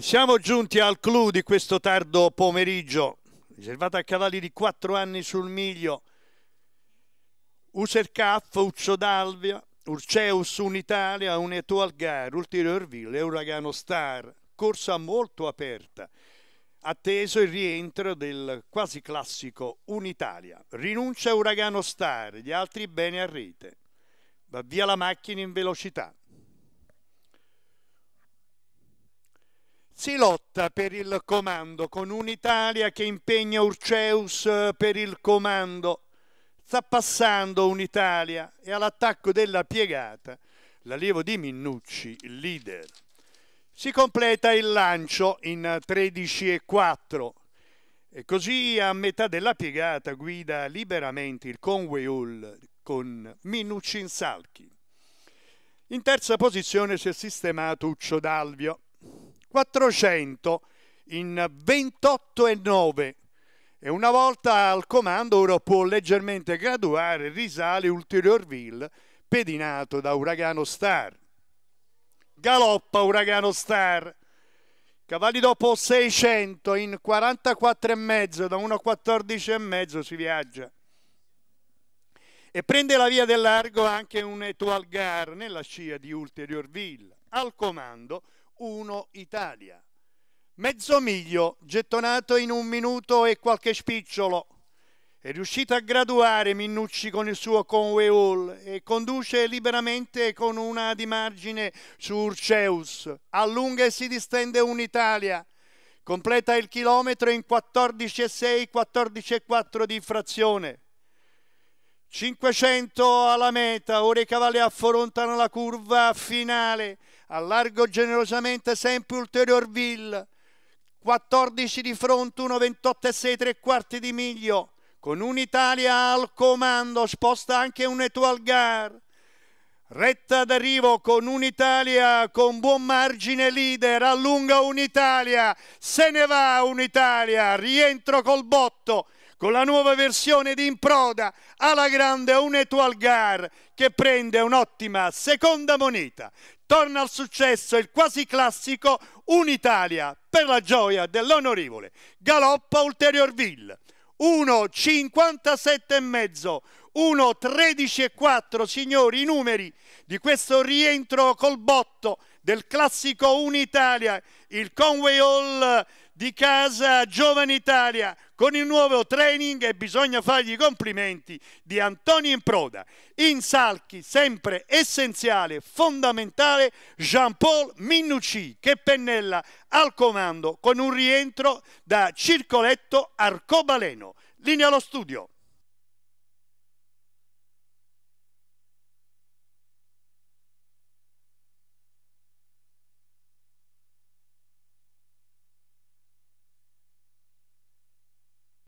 Siamo giunti al clou di questo tardo pomeriggio, riservata a cavalli di 4 anni sul miglio. User Caff, Uccio d'Alvia, Urceus Unitalia, Unetual Gar, Ulteriorville Ville, Uragano Star. Corsa molto aperta. Atteso il rientro del quasi classico Unitalia. Rinuncia Uragano Star, gli altri bene a rete. Va via la macchina in velocità. Si lotta per il comando con un'Italia che impegna Urceus eh, per il comando. Sta passando un'Italia e all'attacco della piegata l'allievo di Minnucci, il leader. Si completa il lancio in 13 e 4 e così a metà della piegata guida liberamente il Conway Hall con Minucci in salchi. In terza posizione si è sistemato Uccio Dalvio, 400 in 28 e 9 e una volta al comando ora può leggermente graduare, risale Ulteriorville pedinato da Uragano Star. Galoppa Uragano Star. Cavalli dopo 600 in 44,5 da e mezzo si viaggia. E prende la via del largo anche un Etoile Gar nella scia di Ulteriorville. Al comando 1 Italia. Mezzo miglio, gettonato in un minuto e qualche spicciolo. È riuscito a graduare Minucci con il suo Conway Hall e conduce liberamente con una di margine su Urceus. Allunga e si distende un'Italia. Completa il chilometro in 14,6, 14,4 di frazione. 500 alla meta, ora i cavalli affrontano la curva finale, allargo generosamente sempre ulterior Ville, 14 di fronte, 1,28 e 6, tre quarti di miglio, con un'Italia al comando, sposta anche un Etoilgar, retta d'arrivo con un'Italia con buon margine leader, allunga un'Italia, se ne va un'Italia, rientro col botto, con la nuova versione di Improda alla grande un Etoile Gare che prende un'ottima seconda moneta. Torna al successo il quasi classico Unitalia per la gioia dell'onorevole Galoppa Ulteriorville. 1,57 e mezzo, 1,13 e 4, signori, i numeri di questo rientro col botto del classico Unitalia, il Conway Hall di casa Giovane Italia con il nuovo training e bisogna fargli i complimenti di Antonio Improda. In salchi sempre essenziale, fondamentale Jean-Paul Minucci che pennella al comando con un rientro da circoletto arcobaleno. Linea allo studio.